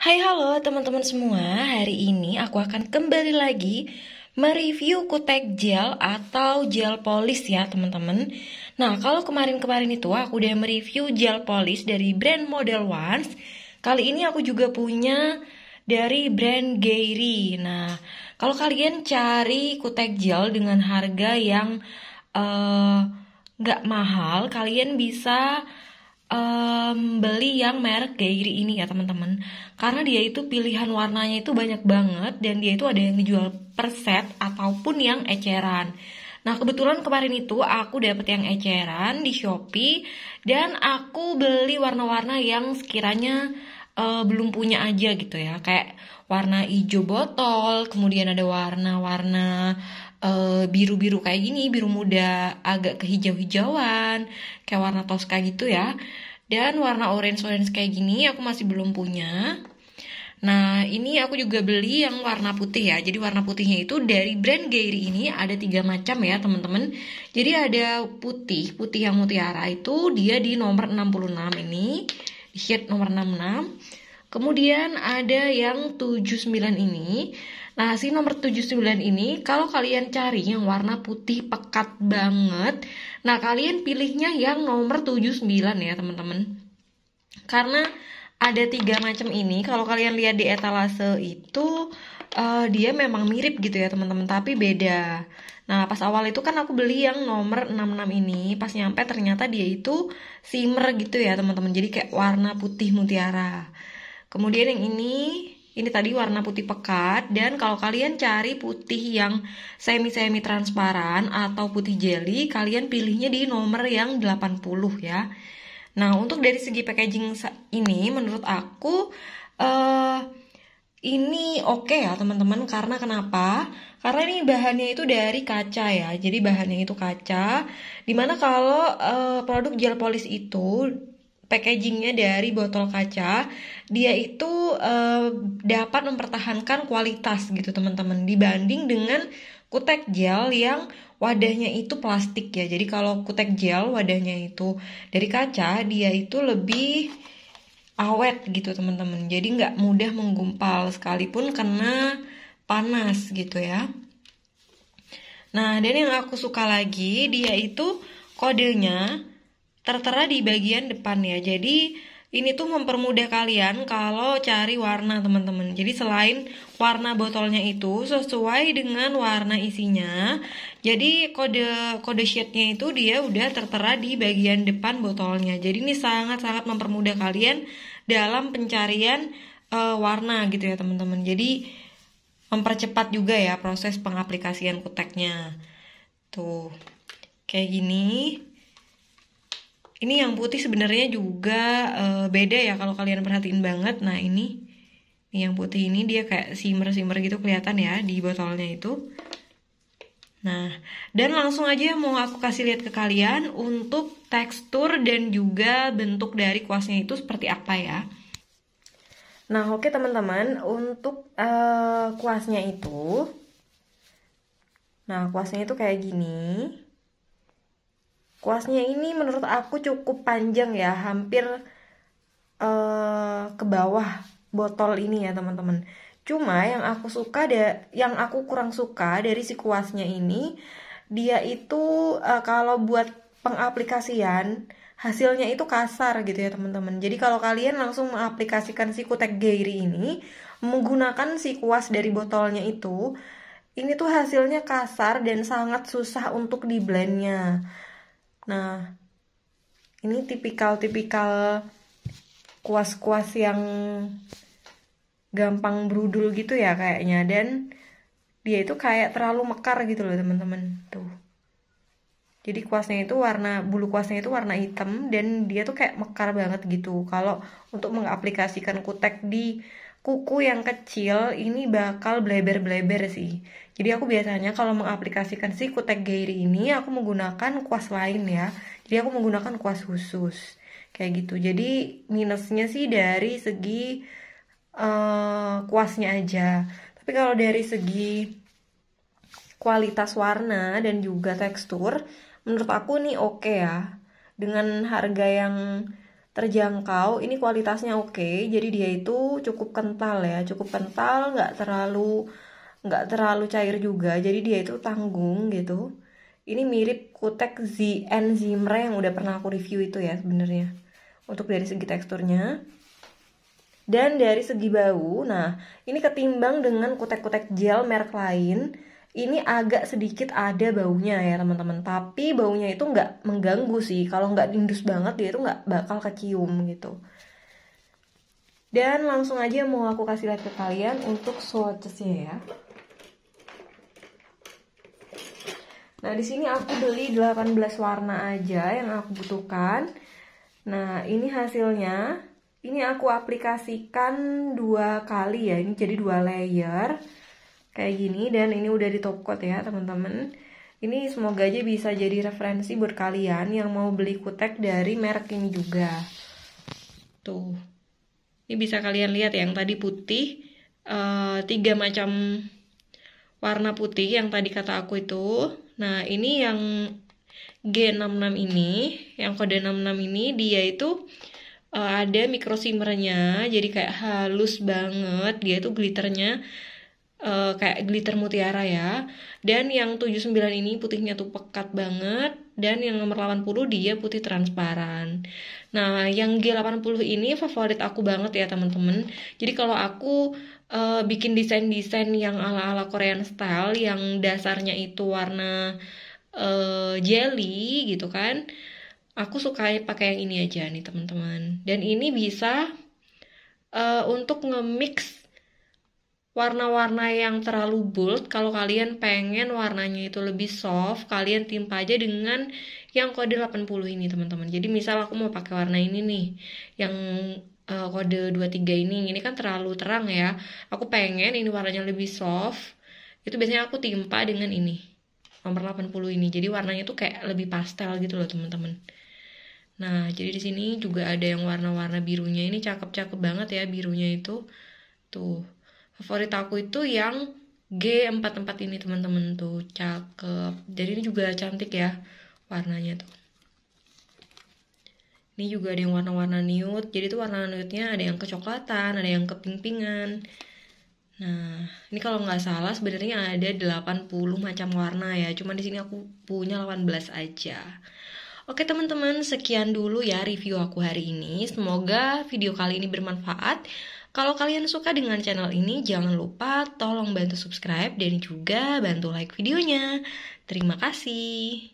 Hai halo teman-teman semua, hari ini aku akan kembali lagi mereview kutek gel atau gel polis ya teman-teman Nah kalau kemarin-kemarin itu aku udah mereview gel polis dari brand Model Ones Kali ini aku juga punya dari brand Gary Nah kalau kalian cari kutek gel dengan harga yang uh, eh, gak mahal Kalian bisa um, beli yang merek Gairi ini ya teman-teman karena dia itu pilihan warnanya itu banyak banget dan dia itu ada yang dijual per set ataupun yang eceran Nah kebetulan kemarin itu aku dapet yang eceran di Shopee dan aku beli warna-warna yang sekiranya uh, belum punya aja gitu ya kayak warna hijau botol kemudian ada warna-warna Eh, biru-biru uh, kayak gini, biru muda, agak kehijau-hijauan, kayak warna toska gitu ya. Dan warna orange-orange kayak gini aku masih belum punya. Nah, ini aku juga beli yang warna putih ya. Jadi warna putihnya itu dari brand Gairi ini ada tiga macam ya, teman-teman. Jadi ada putih, putih yang mutiara itu dia di nomor 66 ini, di shade nomor 66. Kemudian ada yang 79 ini. Nah, si nomor 79 ini kalau kalian cari yang warna putih pekat banget, nah kalian pilihnya yang nomor 79 ya, teman-teman. Karena ada tiga macam ini, kalau kalian lihat di etalase itu uh, dia memang mirip gitu ya, teman-teman, tapi beda. Nah, pas awal itu kan aku beli yang nomor 66 ini, pas nyampe ternyata dia itu shimmer gitu ya, teman-teman. Jadi kayak warna putih mutiara. Kemudian yang ini ini tadi warna putih pekat dan kalau kalian cari putih yang semi-semi transparan atau putih jelly kalian pilihnya di nomor yang 80 ya nah untuk dari segi packaging ini menurut aku uh, ini oke okay ya teman-teman karena kenapa karena ini bahannya itu dari kaca ya jadi bahannya itu kaca dimana kalau uh, produk gel polis itu packagingnya dari botol kaca dia itu uh, dapat mempertahankan kualitas gitu teman-teman dibanding dengan kutek gel yang wadahnya itu plastik ya jadi kalau kutek gel wadahnya itu dari kaca dia itu lebih awet gitu teman-teman jadi nggak mudah menggumpal sekalipun kena panas gitu ya nah dan yang aku suka lagi dia itu kodenya tertera di bagian depan ya. Jadi ini tuh mempermudah kalian kalau cari warna teman-teman. Jadi selain warna botolnya itu sesuai dengan warna isinya. Jadi kode kode sheetnya itu dia udah tertera di bagian depan botolnya. Jadi ini sangat-sangat mempermudah kalian dalam pencarian uh, warna gitu ya teman-teman. Jadi mempercepat juga ya proses pengaplikasian kuteknya. Tuh. Kayak gini ini yang putih sebenarnya juga uh, beda ya kalau kalian perhatiin banget nah ini ini yang putih ini dia kayak shimmer shimmer gitu kelihatan ya di botolnya itu nah dan langsung aja mau aku kasih lihat ke kalian untuk tekstur dan juga bentuk dari kuasnya itu seperti apa ya nah oke okay, teman-teman untuk uh, kuasnya itu nah kuasnya itu kayak gini Kuasnya ini menurut aku cukup panjang ya, hampir uh, ke bawah botol ini ya teman-teman. Cuma yang aku suka da yang aku kurang suka dari si kuasnya ini, dia itu uh, kalau buat pengaplikasian hasilnya itu kasar gitu ya teman-teman. Jadi kalau kalian langsung mengaplikasikan si kutek gairi ini menggunakan si kuas dari botolnya itu, ini tuh hasilnya kasar dan sangat susah untuk di blendnya. Nah, ini tipikal-tipikal kuas-kuas yang gampang berudul gitu ya kayaknya dan dia itu kayak terlalu mekar gitu loh teman-teman tuh jadi kuasnya itu warna bulu kuasnya itu warna hitam dan dia tuh kayak mekar banget gitu kalau untuk mengaplikasikan kutek di kuku yang kecil ini bakal bleber-bleber sih. Jadi aku biasanya kalau mengaplikasikan si kutek gairi ini aku menggunakan kuas lain ya. Jadi aku menggunakan kuas khusus. Kayak gitu. Jadi minusnya sih dari segi uh, kuasnya aja. Tapi kalau dari segi kualitas warna dan juga tekstur menurut aku nih oke okay ya. Dengan harga yang terjangkau ini kualitasnya oke okay, jadi dia itu cukup kental ya cukup kental nggak terlalu nggak terlalu cair juga jadi dia itu tanggung gitu ini mirip kutek ZN Zimre yang udah pernah aku review itu ya sebenarnya untuk dari segi teksturnya dan dari segi bau nah ini ketimbang dengan kutek-kutek gel merek lain ini agak sedikit ada baunya ya teman-teman tapi baunya itu nggak mengganggu sih kalau nggak indus banget dia itu nggak bakal kecium gitu dan langsung aja mau aku kasih lihat ke kalian untuk swatchesnya ya nah di sini aku beli 18 warna aja yang aku butuhkan nah ini hasilnya ini aku aplikasikan dua kali ya ini jadi dua layer kayak gini dan ini udah di top coat ya teman-teman ini semoga aja bisa jadi referensi buat kalian yang mau beli kutek dari merek ini juga tuh ini bisa kalian lihat yang tadi putih uh, tiga macam warna putih yang tadi kata aku itu nah ini yang G66 ini yang kode 66 ini dia itu uh, ada micro jadi kayak halus banget dia itu glitternya uh, kayak glitter mutiara ya. Dan yang 79 ini putihnya tuh pekat banget dan yang nomor 80 dia putih transparan. Nah, yang G80 ini favorit aku banget ya, teman-teman. Jadi kalau aku uh, bikin desain-desain yang ala-ala Korean style yang dasarnya itu warna uh, jelly gitu kan. Aku suka pakai yang ini aja nih, teman-teman. Dan ini bisa uh, untuk nge-mix warna-warna yang terlalu bold kalau kalian pengen warnanya itu lebih soft kalian timpa aja dengan yang kode 80 ini teman-teman jadi misal aku mau pakai warna ini nih yang uh, kode 23 ini ini kan terlalu terang ya aku pengen ini warnanya lebih soft itu biasanya aku timpa dengan ini nomor 80 ini jadi warnanya tuh kayak lebih pastel gitu loh teman-teman nah jadi di sini juga ada yang warna-warna birunya ini cakep-cakep banget ya birunya itu tuh favorit aku itu yang G44 ini teman-teman tuh cakep jadi ini juga cantik ya warnanya tuh ini juga ada yang warna-warna nude jadi tuh warna nude-nya ada yang kecoklatan ada yang keping-pingan nah ini kalau nggak salah sebenarnya ada 80 macam warna ya cuman di sini aku punya 18 aja Oke teman-teman, sekian dulu ya review aku hari ini. Semoga video kali ini bermanfaat. Kalau kalian suka dengan channel ini, jangan lupa tolong bantu subscribe dan juga bantu like videonya. Terima kasih.